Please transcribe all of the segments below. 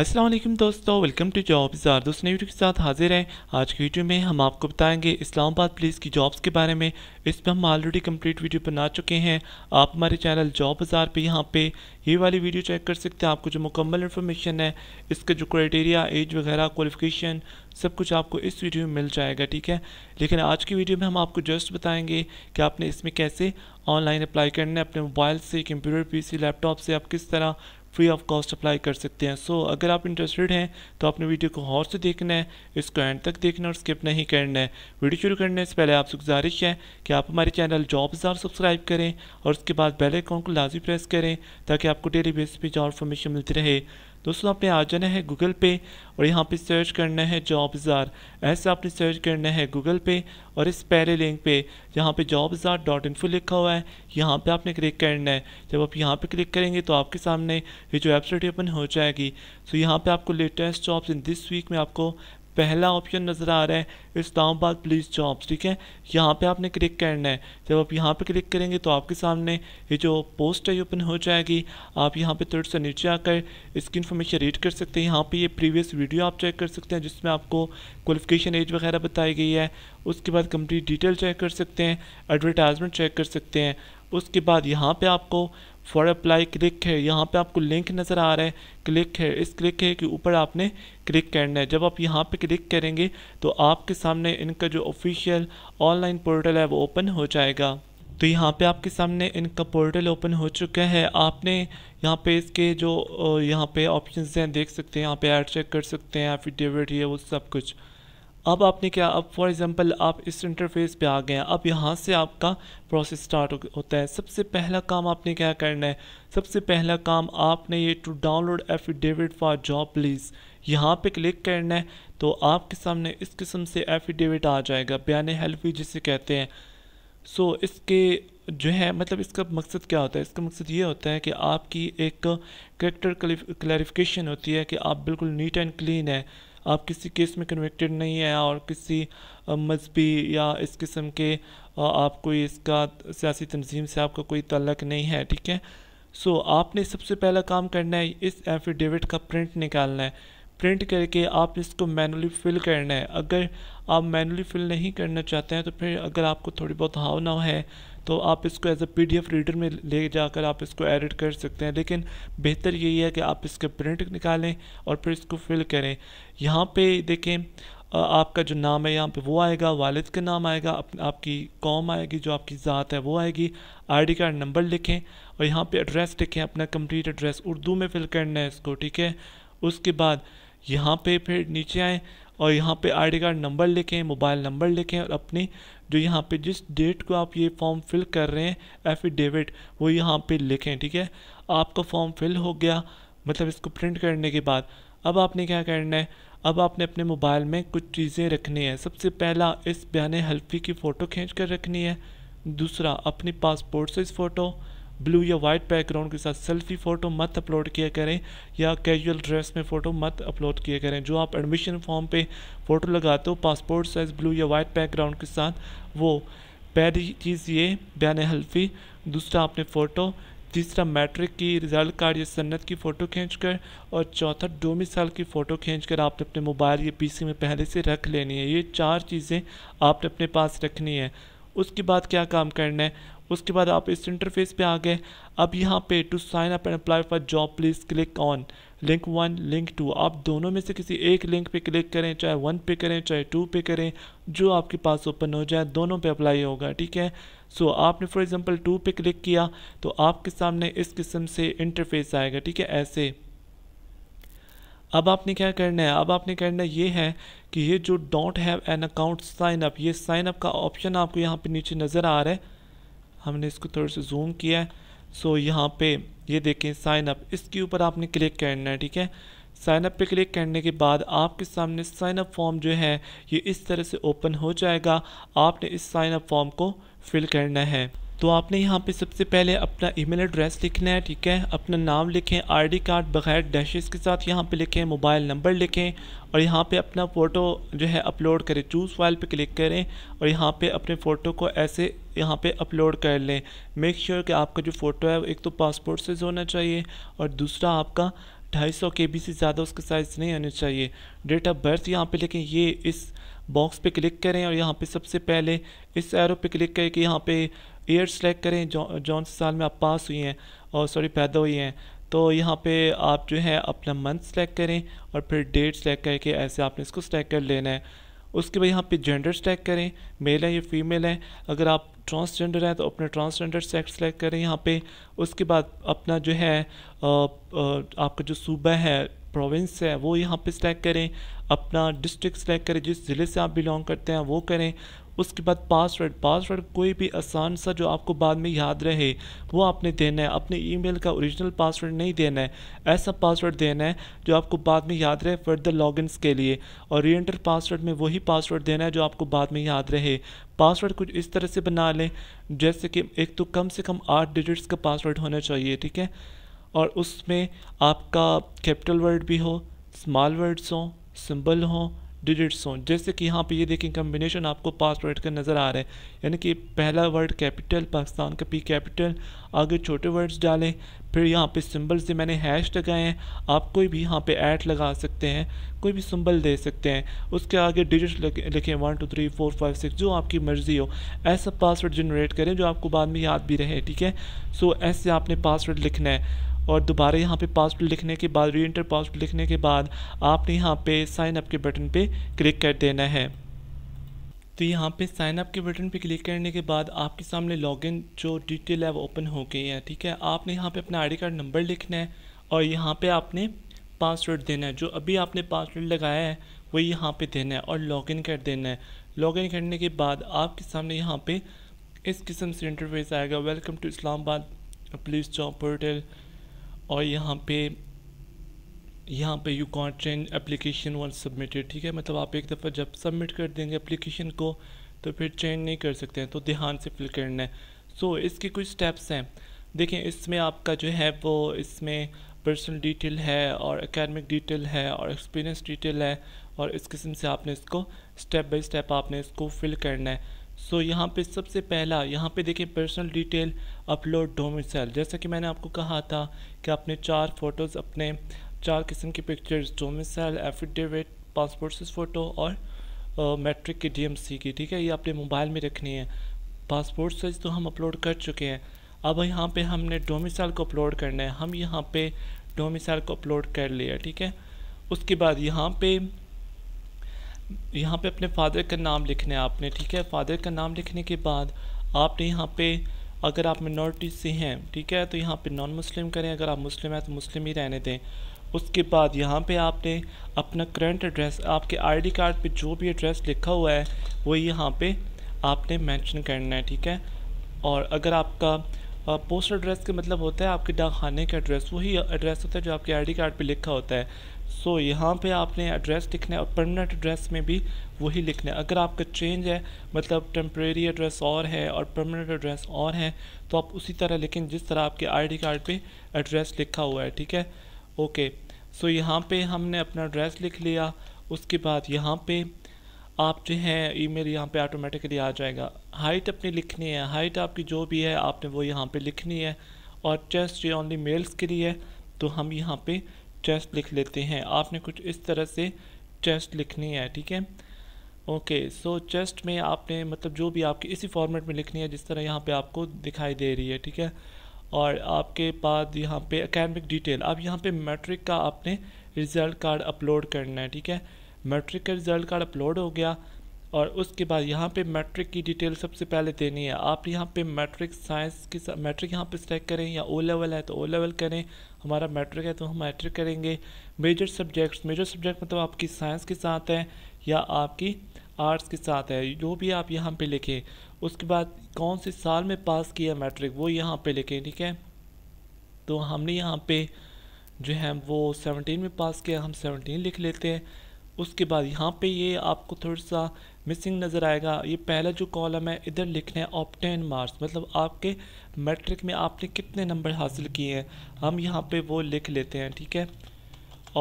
असलम दोस्तों welcome to job jar दोस्तों video के साथ हाजिर हैं आज की वीडियो में हम आपको बताएंगे इस्लामाबाद पुलिस की जॉब्स के बारे में इस पर हम ऑलरेडी कंप्लीट वीडियो बना चुके हैं आप हमारे चैनल जॉब बाज़ार पे यहाँ पे ये वाली वीडियो चेक कर सकते हैं आपको जो मुकम्मल इन्फॉर्मेशन है इसका जो क्राइटेरिया एज वगैरह क्वालिफिकेशन सब कुछ आपको इस वीडियो में मिल जाएगा ठीक है लेकिन आज की वीडियो में हम आपको जस्ट बताएंगे कि आपने इसमें कैसे ऑनलाइन अप्लाई करना है अपने मोबाइल से कंप्यूटर पीसी लैपटॉप से आप किस तरह फ्री ऑफ कॉस्ट अप्लाई कर सकते हैं सो so, अगर आप इंटरेस्टेड हैं तो आपने वीडियो को हॉर से देखना है इसको एंड तक देखना और स्किप नहीं करना है वीडियो शुरू करने से पहले आपसे गुजारिश है कि आप हमारे चैनल जॉब जार सब्सक्राइब करें और उसके बाद बेल आइकॉन को लाजी प्रेस करें ताकि आपको डेली बेस पर जॉब इन्फॉर्मेशन मिलती रहे दोस्तों आपने आ जाना है गूगल पे और यहाँ पे सर्च करना है जॉब जार ऐसे आपने सर्च करना है गूगल पे और इस पहले लिंक पे यहाँ पे जॉब जार डॉट इन्फो लिखा हुआ है यहाँ पे आपने क्लिक करना है जब आप यहाँ पे क्लिक करेंगे तो आपके सामने ये जो वेबसाइट ओपन हो जाएगी सो तो यहाँ पे आपको latest jobs in this week में आपको पहला ऑप्शन नज़र आ रहा है इस्लामाबाद पुलिस जॉब्स ठीक है यहाँ पे आपने क्लिक करना है जब आप यहाँ पे क्लिक करेंगे तो आपके सामने ये जो पोस्ट है ओपन हो जाएगी आप यहाँ पे थोड़ा सा नीचे आकर इसकी इन्फॉर्मेशन रीड कर सकते हैं यहाँ पे ये प्रीवियस वीडियो आप चेक कर सकते हैं जिसमें आपको क्वालिफिकेशन एज वगैरह बताई गई है उसके बाद कंप्लीट डिटेल चेक कर सकते हैं एडवर्टाइजमेंट चेक कर सकते हैं उसके बाद यहाँ पर आपको फॉर अप्लाई क्लिक है यहाँ पे आपको लिंक नज़र आ रहा है क्लिक है इस क्लिक है के ऊपर आपने क्लिक करना है जब आप यहाँ पे क्लिक करेंगे तो आपके सामने इनका जो ऑफिशियल ऑनलाइन पोर्टल है वो ओपन हो जाएगा तो यहाँ पे आपके सामने इनका पोर्टल ओपन हो चुका है आपने यहाँ पे इसके जो यहाँ पे ऑप्शंस हैं देख सकते हैं यहाँ पे ऐड चेक कर सकते हैं एफिडेविट ये वो सब कुछ अब आपने क्या अब फॉर एग्ज़ाम्पल आप इस इंटरफेस पे आ गए हैं अब यहाँ से आपका प्रोसेस स्टार्ट होता है सबसे पहला काम आपने क्या करना है सबसे पहला काम आपने ये to download affidavit for job please यहाँ पे क्लिक करना है तो आपके सामने इस किस्म से एफिडेविट आ जाएगा बयान हेल्फी जिसे कहते हैं सो so, इसके जो है मतलब इसका मकसद क्या होता है इसका मकसद ये होता है कि आपकी एक करेक्टर क्लैरिफिकेशन होती है कि आप बिल्कुल नीट एंड क्लीन है आप किसी केस में कन्विक्टेड नहीं है और किसी मजहबी या इस किस्म के आप कोई इसका सियासी तंजीम से आपका कोई तलक नहीं है ठीक है सो आपने सबसे पहला काम करना है इस एफिडेविट का प्रिंट निकालना है प्रिंट करके आप इसको मैनुअली फिल करना है अगर आप मैनुअली फिल नहीं करना चाहते हैं तो फिर अगर आपको थोड़ी बहुत हाव ना है तो आप इसको एज ए पी रीडर में ले जाकर आप इसको एडिट कर सकते हैं लेकिन बेहतर यही है कि आप इसके प्रिंट निकालें और फिर इसको फिल करें यहाँ पे देखें आपका जो नाम है यहाँ पे वो आएगा वालिद का नाम आएगा आप, आपकी कौम आएगी जो आपकी ज़ात है वो आएगी आईडी कार्ड नंबर लिखें और यहाँ पे एड्रेस लिखें अपना कंप्लीट एड्रेस उर्दू में फिल करना है इसको ठीक है उसके बाद यहाँ पे फिर नीचे आएँ और यहाँ पे आईडी कार्ड नंबर लिखें मोबाइल नंबर लिखें और अपनी जो यहाँ पे जिस डेट को आप ये फॉर्म फिल कर रहे हैं एफिडेविट वो यहाँ पे लिखें ठीक है आपका फॉर्म फिल हो गया मतलब इसको प्रिंट करने के बाद अब आपने क्या करना है अब आपने अपने मोबाइल में कुछ चीज़ें रखनी है सबसे पहला इस बयान हल्फी की फ़ोटो खींच कर रखनी है दूसरा अपनी पासपोर्ट साइज़ फ़ोटो ब्लू या वाइट बैकग्राउंड के साथ सेल्फी फ़ोटो मत अपलोड किया करें या कैजुअल ड्रेस में फ़ोटो मत अपलोड किया करें जो आप एडमिशन फॉर्म पे फ़ोटो लगाते हो पासपोर्ट साइज़ ब्लू या वाइट बैकग्राउंड के साथ वो पहली चीज़ ये बयान हल्फी दूसरा आपने फ़ोटो तीसरा मैट्रिक की रिजल्ट कार्ड या सन्नत की फ़ोटो कर और चौथा डोमिसाइल की फ़ोटो कर आपने अपने मोबाइल या पीसी में पहले से रख लेनी है ये चार चीज़ें आपने अपने पास रखनी है उसके बाद क्या काम करना है उसके बाद आप इस इंटरफेस पे आ गए अब यहाँ पे to sign up and apply for job please click on link one link two आप दोनों में से किसी एक लिंक पे क्लिक करें चाहे वन पे करें चाहे टू पे करें जो आपके पास ओपन हो जाए दोनों पे अप्लाई होगा ठीक है सो so, आपने फॉर एग्जांपल टू पे क्लिक किया तो आपके सामने इस किस्म से इंटरफेस आएगा ठीक है ऐसे अब आपने क्या करना है अब आपने करना ये है कि ये जो don't have an account sign up ये साइन अप का ऑप्शन आपको यहाँ पे नीचे नज़र आ रहा है हमने इसको थोड़ा सा जूम किया है सो यहाँ पे ये देखें साइन अप इसके ऊपर आपने क्लिक करना है ठीक है साइन अप पे क्लिक करने के बाद आपके सामने साइन अप फॉर्म जो है ये इस तरह से ओपन हो जाएगा आपने इस साइन अप फॉर्म को फिल करना है तो आपने यहाँ पे सबसे पहले अपना ईमेल एड्रेस लिखना है ठीक है अपना नाम लिखें आईडी कार्ड बगैर डैशेस के साथ यहाँ पे लिखें मोबाइल नंबर लिखें और यहाँ पे अपना फ़ोटो जो है अपलोड करें चूज़ फाइल पे क्लिक करें और यहाँ पे अपने फ़ोटो को ऐसे यहाँ पे अपलोड कर लें मेक श्योर sure कि आपका जो फ़ोटो है वो एक तो पासपोर्ट साइज़ होना चाहिए और दूसरा आपका ढाई सौ के बी से ज़्यादा उसका साइज़ नहीं होना चाहिए डेट ऑफ बर्थ यहाँ पर लिखें ये इस बॉक्स पे क्लिक करें और यहाँ पे सबसे पहले इस एरो पे क्लिक करके यहाँ पे ईयर सेलेक्ट करें जौ, जौन से साल में आप पास हुई हैं और सॉरी पैदा हुई हैं तो यहाँ पे आप जो है अपना मंथ सेलेक्ट करें और फिर डेट सेलेक्ट करके ऐसे आपने इसको सेलेक्ट कर लेना है उसके बाद यहाँ पे जेंडर सेलेक्ट करें मेल है या फीमेल है अगर आप ट्रांसजेंडर हैं तो अपना ट्रांसजेंडर सेक्स सेलेक्ट करें यहाँ पे उसके बाद अपना जो है आ, आ, आपका जो सूबा है प्रोविंस है वो यहाँ पे सिलेक्ट करें अपना डिस्ट्रिक्ट सेलेक्ट करें जिस ज़िले से आप बिलोंग करते हैं वो करें उसके बाद पासवर्ड पासवर्ड कोई भी आसान सा जो आपको बाद में याद रहे वो आपने देना है अपने ईमेल का ओरिजिनल पासवर्ड नहीं देना है ऐसा पासवर्ड देना है जो आपको बाद में याद रहे फर्दर लॉगिनस के लिए और री एंटर पासवर्ड में वही पासवर्ड देना है जो आपको बाद में याद रहे पासवर्ड कुछ इस तरह से बना लें जैसे कि एक तो कम से कम आठ डिजिट्स का पासवर्ड होना चाहिए ठीक है और उसमें आपका कैपिटल वर्ड भी हो स्मॉल वर्ड्स हों सिंबल हों डिजिट्स हों जैसे कि यहाँ पे ये देखें कम्बिनेशन आपको पासवर्ड वर्ड का नज़र आ रहा है यानी कि पहला वर्ड कैपिटल पाकिस्तान का पी कैपिटल आगे छोटे वर्ड्स डालें फिर यहाँ पे सिंबल से मैंने हैश लगाए हैं आप कोई भी यहाँ पे ऐड लगा सकते हैं कोई भी सिंबल दे सकते हैं उसके आगे डिजिट लिखें one two three four five six जो आपकी मर्ज़ी हो ऐसा पासवर्ड जनरेट करें जो आपको बाद में याद भी रहे ठीक है सो ऐसे आपने पासवर्ड लिखना है और दोबारा यहाँ पे पासवर्ड लिखने के बाद री एंटर पासवर्ड लिखने के बाद आपने यहाँ पे साइन अप के बटन पे क्लिक कर देना है तो यहाँ पे साइन अप के बटन पे क्लिक करने के बाद आपके सामने लॉगिन जो डिटेल है वो ओपन हो गई है ठीक है आपने यहाँ पे अपना आईडी कार्ड नंबर लिखना है और यहाँ पे आपने पासवर्ड देना है जो अभी आपने पासवर्ड लगाया है वो यहाँ पे देना है और लॉगिन कर देना है लॉगिन करने के बाद आपके सामने यहाँ पे इस किस्म से इंटरफेस आएगा welcome to Islamabad police job portal और यहाँ पे यहाँ पे you can't change application one submitted ठीक है मतलब आप एक दफ़ा जब सबमिट कर देंगे एप्लीकेशन को तो फिर चेंज नहीं कर सकते हैं तो ध्यान से फिल करना है सो so, इसके कुछ स्टेप्स हैं देखें इसमें आपका जो है वो इसमें पर्सनल डिटेल है और एकेडमिक डिटेल है और एक्सपीरियंस डिटेल है और इस किस्म से आपने इसको स्टेप बाई स्टेप आपने इसको फिल करना है सो so, यहाँ पे सबसे पहला यहाँ पे देखें पर्सनल डिटेल अपलोड डोमिसाइल जैसा कि मैंने आपको कहा था कि आपने चार फ़ोटोज़ अपने चार किस्म की pictures domicile affidavit passport size photo और मैट्रिक की डीएमसी की ठीक है ये आपने मोबाइल में रखनी है पासपोर्ट साइज तो हम अपलोड कर चुके हैं अब यहाँ पे हमने डोमिसाइल को अपलोड करना है हम यहाँ पे डोमिसाइल को अपलोड कर लिया ठीक है उसके बाद यहाँ पे यहाँ पे अपने फादर का नाम लिखना है आपने ठीक है फादर का नाम लिखने के बाद आपने यहाँ पे अगर आप मिनोरिटी से हैं ठीक है तो यहाँ पे नॉन मुस्लिम करें अगर आप मुस्लिम हैं तो मुस्लिम ही रहने दें उसके बाद यहाँ पे आपने अपना करंट एड्रेस आपके आईडी कार्ड पे जो भी एड्रेस लिखा हुआ है वो यहाँ पे आपने मेंशन करना है ठीक है और अगर आपका पोस्ट एड्रेस के मतलब होता है आपके डाक खाने का एड्रेस वही एड्रेस होता है जो आपके आईडी कार्ड पे लिखा होता है सो so, यहाँ पे आपने एड्रेस लिखना है और परमानेंट एड्रेस में भी वही लिखना है अगर आपका चेंज है मतलब टेम्प्रेरी एड्रेस और है और परमानेंट एड्रेस और है तो आप उसी तरह लिखें जिस तरह आपके आई कार्ड पर एड्रेस लिखा हुआ है ठीक है ओके सो यहाँ पर हमने अपना एड्रेस लिख लिया उसके बाद यहाँ पर आप जो हैं ईमेल यहाँ पे ऑटोमेटिकली आ जाएगा हाइट अपनी लिखनी है हाइट आपकी जो भी है आपने वो यहाँ पे लिखनी है और चेस्ट ये ओनली मेल्स के लिए है तो हम यहाँ पे चेस्ट लिख लेते हैं आपने कुछ इस तरह से चेस्ट लिखनी है ठीक है ओके सो चेस्ट में आपने मतलब जो भी आपकी इसी फॉर्मेट में लिखनी है जिस तरह यहाँ पे आपको दिखाई दे रही है ठीक है और आपके बाद यहाँ पे अकेडमिक डिटेल अब यहाँ पे मैट्रिक का आपने रिज़ल्ट कार्ड अपलोड करना है ठीक है मैट्रिक का रिज़ल्ट कार्ड अपलोड हो गया और उसके बाद यहाँ पे मैट्रिक की डिटेल सबसे पहले देनी है आप यहाँ पे मैट्रिक साइंस की मैट्रिक यहाँ पे सिलेक्ट करें या ओ लेवल है तो ओ लेवल करें हमारा मैट्रिक है तो हम मैट्रिक करेंगे मेजर सब्जेक्ट्स मेजर सब्जेक्ट मतलब आपकी साइंस के साथ है या आपकी आर्ट्स के साथ है जो भी आप यहाँ पर लिखें उसके बाद कौन से साल में पास किया मैट्रिक वो यहाँ पर लिखें ठीक है तो हमने यहाँ पर जो है वो सेवनटीन में पास किया हम सेवनटीन लिख लेते हैं उसके बाद यहाँ पे ये आपको थोड़ा सा मिसिंग नज़र आएगा ये पहला जो कॉलम है इधर लिखना है ऑप्टेन मार्क्स मतलब आपके मैट्रिक में आपने कितने नंबर हासिल किए हैं हम यहाँ पे वो लिख लेते हैं ठीक है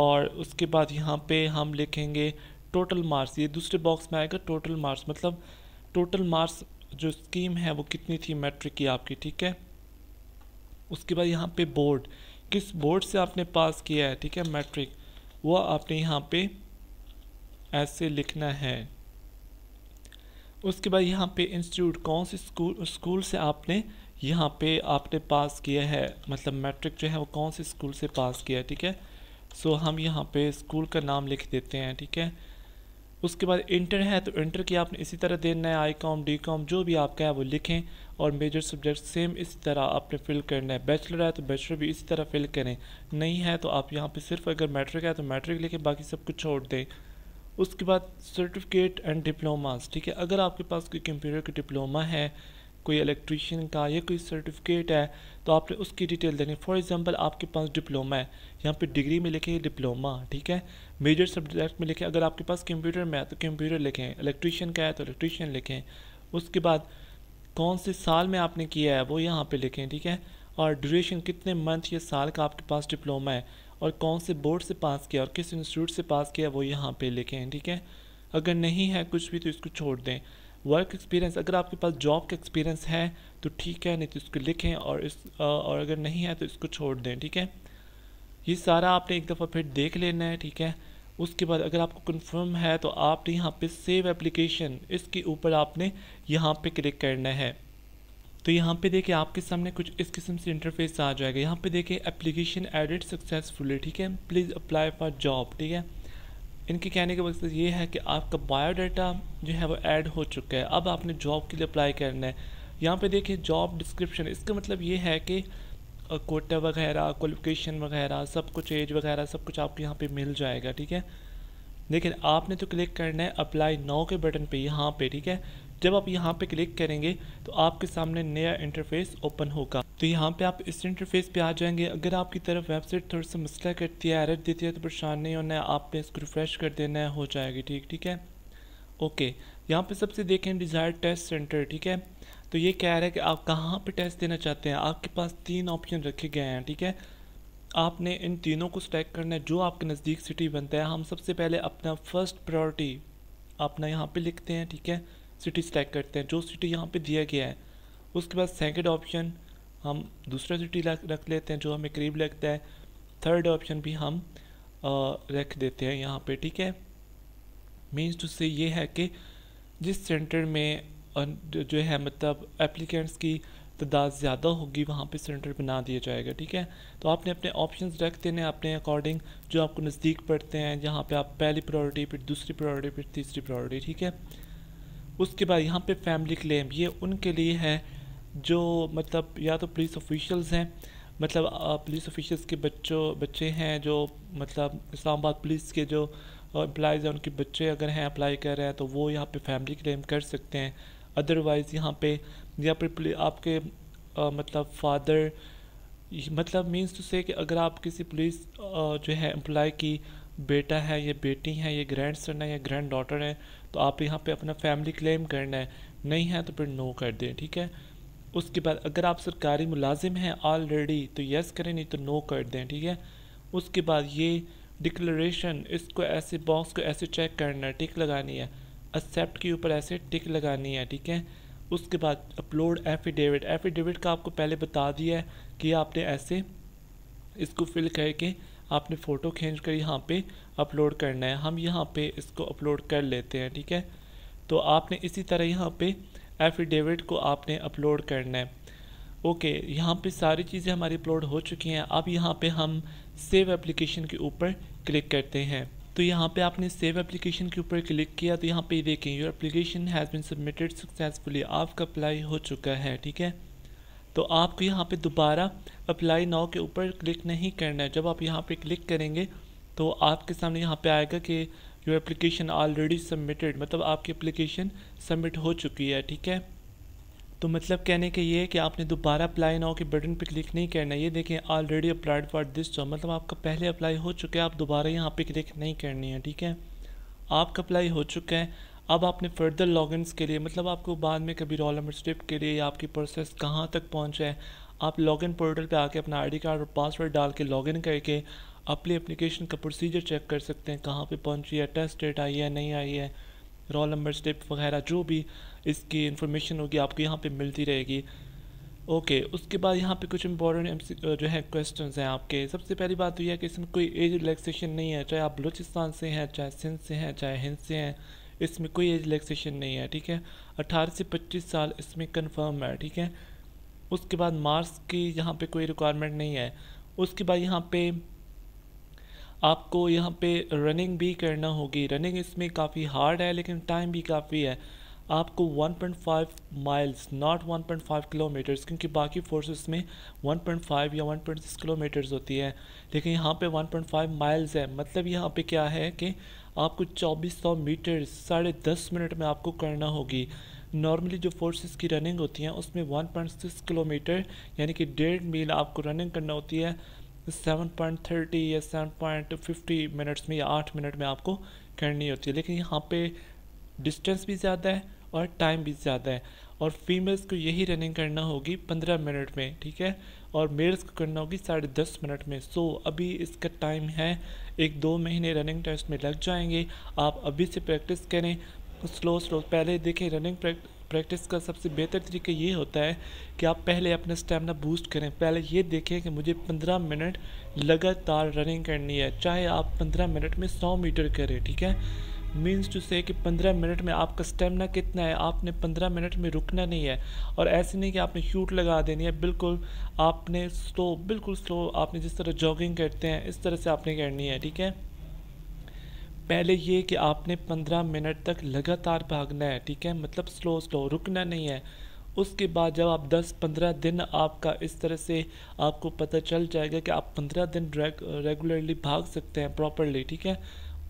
और उसके बाद यहाँ पे हम लिखेंगे टोटल मार्क्स ये दूसरे बॉक्स में आएगा टोटल मार्क्स मतलब टोटल मार्क्स जो स्कीम है वो कितनी थी मैट्रिक की आपकी ठीक है उसके बाद यहाँ पर बोर्ड किस बोर्ड से आपने पास किया है ठीक है मैट्रिक वो आपने यहाँ पर ऐसे लिखना है उसके बाद यहाँ पे इंस्टीट्यूट कौन से स्कूल स्कूल से आपने यहाँ पे आपने पास किया है मतलब मैट्रिक जो है वो कौन से स्कूल से पास किया है ठीक है सो हम यहाँ पे स्कूल का नाम लिख देते हैं ठीक है उसके बाद इंटर है तो इंटर की आपने इसी तरह देना है आई कॉम डी कॉम जो भी आपका है वो लिखें और मेजर सब्जेक्ट सेम इसी तरह आपने फिल करना है बैचलर है तो बैचलर भी इसी तरह फिल करें नहीं है तो आप यहाँ पे सिर्फ अगर मैट्रिक है तो मैट्रिक लिखें बाकी सब कुछ छोड़ दें उसके बाद सर्टिफिकेट एंड डिप्लोमास ठीक है अगर आपके पास कोई कंप्यूटर का डिप्लोमा है कोई इलेक्ट्रिशियन का या कोई सर्टिफिकेट है तो आपने उसकी डिटेल देनी फॉर एग्जांपल आपके पास डिप्लोमा है यहाँ पे डिग्री में लिखे डिप्लोमा ठीक है मेजर सब्जेक्ट में लिखे अगर आपके पास कंप्यूटर में है तो कंप्यूटर लिखें इलेक्ट्रिशियन का है तो इलेक्ट्रिशियन लिखें उसके बाद कौन से साल में आपने किया है वो यहाँ पर लिखें ठीक है और ड्यूरेशन कितने मंथ या साल का आपके पास डिप्लोमा है और कौन से बोर्ड से पास किया और किस इंस्टीट्यूट से पास किया वो यहाँ पे लिखें ठीक है अगर नहीं है कुछ भी तो इसको छोड़ दें वर्क एक्सपीरियंस अगर आपके पास जॉब का एक्सपीरियंस है तो ठीक है नहीं तो इसको लिखें और इस और अगर नहीं है तो इसको छोड़ दें ठीक है ये सारा आपने एक दफ़ा फिर देख लेना है ठीक है उसके बाद अगर आपको कंफर्म है तो आपने यहाँ पे सेव एप्लीकेशन इसके ऊपर आपने यहाँ पे क्लिक करना है तो यहाँ पे देखिए आपके सामने कुछ इस किस्म से इंटरफेस आ जाएगा यहाँ पे देखिए एप्लीकेशन एडिट सक्सेसफुली ठीक है प्लीज़ अप्लाई फॉर जॉब ठीक है इनके कहने का मकसद ये है कि आपका बायोडाटा जो है वो ऐड हो चुका है अब आपने जॉब के लिए अप्लाई करना है यहाँ पे देखिए जॉब डिस्क्रिप्शन इसका मतलब ये है कि कोटा वगैरह क्वालिफिकेशन वगैरह सब कुछ एज वगैरह सब कुछ आपको यहाँ पर मिल जाएगा ठीक है लेकिन आपने तो क्लिक करना है अप्लाई नाउ के बटन पे यहाँ पे ठीक है जब आप यहाँ पे क्लिक करेंगे तो आपके सामने नया इंटरफेस ओपन होगा तो यहाँ पे आप इस इंटरफेस पे आ जाएंगे अगर आपकी तरफ वेबसाइट थोड़ा सा मसला करती है एरर देती है तो परेशान नहीं होना है आप इसको रिफ्रेश कर देना है हो जाएगी ठीक ठीक है ओके यहाँ पे सबसे देखें डिज़ायर टेस्ट सेंटर ठीक है तो ये कह रहा है कि आप कहाँ पर टेस्ट देना चाहते हैं आपके पास तीन ऑप्शन रखे गए हैं ठीक है आपने इन तीनों को स्टैक करना है जो आपके नज़दीक सिटी बनता है हम सबसे पहले अपना फर्स्ट प्रायोरिटी अपना यहाँ पे लिखते हैं ठीक है सिटी सेलेक्ट करते हैं जो सिटी यहाँ पे दिया गया है उसके बाद सेकंड ऑप्शन हम दूसरा सिटी रख लेते हैं जो हमें करीब लगता है थर्ड ऑप्शन भी हम रख देते हैं यहाँ पे ठीक है मीन्स टू से ये है कि जिस सेंटर में जो है मतलब एप्लीकेंट्स की तादाद ज़्यादा होगी वहाँ पे सेंटर बना दिया जाएगा ठीक है तो आपने अपने ऑप्शंस रख देने अपने अकॉर्डिंग जो आपको नज़दीक पड़ते हैं जहाँ पे आप पहली प्रायोरिटी फिर दूसरी प्रायोरिटी फिर तीसरी प्रायोरिटी ठीक है उसके बाद यहाँ पे फैमिली क्लेम ये उनके लिए है जो मतलब या तो पुलिस ऑफिशल्स हैं मतलब पुलिस ऑफिशल्स के बच्चों बच्चे हैं जो मतलब इस्लामाबाद पुलिस के जो एम्प्लाइज़ हैं उनके बच्चे अगर हैं अप्लाई कर रहे हैं तो वो यहाँ पे फैमिली क्लेम कर सकते हैं अदरवाइज़ यहाँ पे या फिर आपके आ, मतलब फादर मतलब मीन्स टू से कि अगर आप किसी पुलिस जो है एम्प्लॉय की बेटा है ये बेटी है ये ग्रैंड सन है या ग्रैंड डॉटर है तो आप यहाँ पे अपना फैमिली क्लेम करना है नहीं है तो फिर नो कर दें ठीक है उसके बाद अगर आप सरकारी मुलाजिम हैं ऑलरेडी तो यस करें नहीं तो नो कर दें ठीक है उसके बाद ये डिक्लेरेशन इसको ऐसे बॉक्स को ऐसे चेक करना है टिक लगानी है एक्सेप्ट के ऊपर ऐसे टिक लगानी है ठीक है उसके बाद अपलोड एफिडेविट एफिडेविट का आपको पहले बता दिया है कि आपने ऐसे इसको फिल करके आपने फ़ोटो खींच कर यहाँ पे अपलोड करना है हम यहाँ पे इसको अपलोड कर लेते हैं ठीक है तो आपने इसी तरह यहाँ पे एफिडेविट को आपने अपलोड करना है ओके यहाँ पे सारी चीज़ें हमारी अपलोड हो चुकी हैं अब यहाँ पे हम सेव एप्लीकेशन के ऊपर क्लिक करते हैं तो यहाँ पे आपने सेव एप्लीकेशन के ऊपर क्लिक किया तो यहाँ पे देखें your application has been submitted successfully आपका अप्लाई हो चुका है ठीक है तो आपको यहाँ पे दोबारा अप्लाई नाव के ऊपर क्लिक नहीं करना है जब आप यहाँ पे क्लिक करेंगे तो आपके सामने यहाँ पे आएगा कि योर एप्लीकेशन ऑलरेडी सबमिटेड मतलब आपकी एप्लीकेशन सबमिट हो चुकी है ठीक है तो मतलब कहने के ये है कि आपने दोबारा अप्लाई नाउ के बटन पर क्लिक नहीं करना ये देखें already applied for this job मतलब आपका पहले अप्लाई हो चुका है आप दोबारा यहाँ पे क्लिक नहीं करनी है ठीक है आपका अप्लाई हो चुका है अब आपने फर्दर लॉग के लिए मतलब आपको बाद में कभी रोल नंबर स्टिप के लिए या आपकी प्रोसेस कहाँ तक पहुँचा है आप इन पोर्टल पर आके अपना आईडी कार्ड और पासवर्ड डाल के लॉगिन करके अपनी एप्लीकेशन का प्रोसीजर चेक कर सकते हैं कहाँ पे पहुँची है टेस्ट डेट आई है नहीं आई है रोल नंबर स्टेप वगैरह जो भी इसकी इन्फॉर्मेशन होगी आपको यहाँ पर मिलती रहेगी ओके उसके बाद यहाँ पे कुछ इंपॉर्टेंट जो है क्वेश्चंस हैं आपके सबसे पहली बात तो यह है कि इसमें कोई एज रिलैक्सेशन नहीं है चाहे आप बलूचिस्तान से हैं चाहे सिंध से हैं चाहे हिंद से हैं इसमें कोई एज रिलैक्सेशन नहीं है ठीक है अट्ठारह से पच्चीस साल इसमें कन्फर्म है ठीक है उसके बाद मार्क्स की यहाँ पे कोई रिक्वायरमेंट नहीं है उसके बाद यहाँ पे आपको यहाँ पे रनिंग भी करना होगी रनिंग इसमें काफ़ी हार्ड है लेकिन टाइम भी काफ़ी है आपको 1.5 माइल्स नॉट 1.5 किलोमीटर्स क्योंकि बाकी फोर्सेस में 1.5 या 1.6 किलोमीटर्स होती है लेकिन यहाँ पे 1.5 माइल्स है मतलब यहाँ पे क्या है कि आपको 2400 मीटर साढ़े दस मिनट में आपको करना होगी नॉर्मली जो फोर्सेस की रनिंग होती हैं उसमें 1.6 किलोमीटर यानी कि डेढ़ मील आपको रनिंग करना होती है 7.30 या 7.50 मिनट्स में या आठ मिनट में आपको करनी होती है लेकिन यहाँ पे डिस्टेंस भी ज़्यादा है और टाइम भी ज़्यादा है और फीमेल्स को यही रनिंग करना होगी पंद्रह मिनट में ठीक है और मेल्स को करना होगी साढ़े दस मिनट में सो अभी इसका टाइम है एक दो महीने रनिंग टेस्ट में लग जाएंगे आप अभी से प्रैक्टिस करें स्लो स्लो पहले देखें रनिंग प्रैक्टिस का सबसे बेहतर तरीका ये होता है कि आप पहले अपना स्टेमिना बूस्ट करें पहले ये देखें कि मुझे पंद्रह मिनट लगातार रनिंग करनी है चाहे आप पंद्रह मिनट में सौ मीटर करें ठीक है मीन्स टू से कि पंद्रह मिनट में आपका स्टेमिना कितना है आपने पंद्रह मिनट में रुकना नहीं है और ऐसे नहीं कि आपने शूट लगा देनी है बिल्कुल आपने स्लो बिल्कुल स्लो आपने जिस तरह जॉगिंग करते हैं इस तरह से आपने करनी है ठीक है पहले ये कि आपने पंद्रह मिनट तक लगातार भागना है ठीक है मतलब स्लो स्लो रुकना नहीं है उसके बाद जब आप 10-15 दिन आपका इस तरह से आपको पता चल जाएगा कि आप 15 दिन रेगुलरली भाग सकते हैं प्रॉपरली ठीक है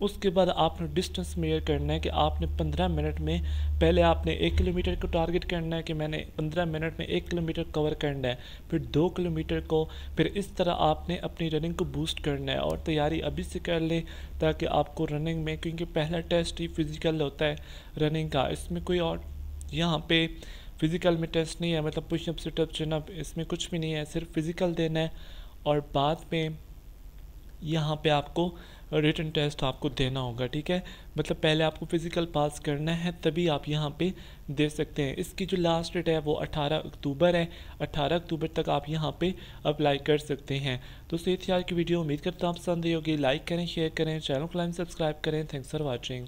उसके बाद आपने डिस्टेंस मेयर करना है कि आपने पंद्रह मिनट में पहले आपने एक किलोमीटर को टारगेट करना है कि मैंने पंद्रह मिनट में एक किलोमीटर कवर करना है फिर दो किलोमीटर को फिर इस तरह आपने अपनी रनिंग को बूस्ट करना है और तैयारी अभी से कर लें ताकि आपको रनिंग में क्योंकि पहला टेस्ट ही फिज़िकल होता है रनिंग का इसमें कोई और यहाँ पर फिज़िकल में टेस्ट नहीं है मतलब पुशअप सिटअप चिनअप इसमें कुछ भी नहीं है सिर्फ फिज़िकल देना है और बाद में यहाँ पे आपको रिटर्न टेस्ट आपको देना होगा ठीक है मतलब पहले आपको फ़िज़िकल पास करना है तभी आप यहाँ पे दे सकते हैं इसकी जो लास्ट डेट है वो 18 अक्टूबर है 18 अक्टूबर तक आप यहाँ पे अप्लाई कर सकते हैं तो सेठ की वीडियो उम्मीद करता हूँ पसंद आई होगी लाइक करें शेयर करें चैनल को लाइन सब्सक्राइब करें थैंक्स फॉर वॉचिंग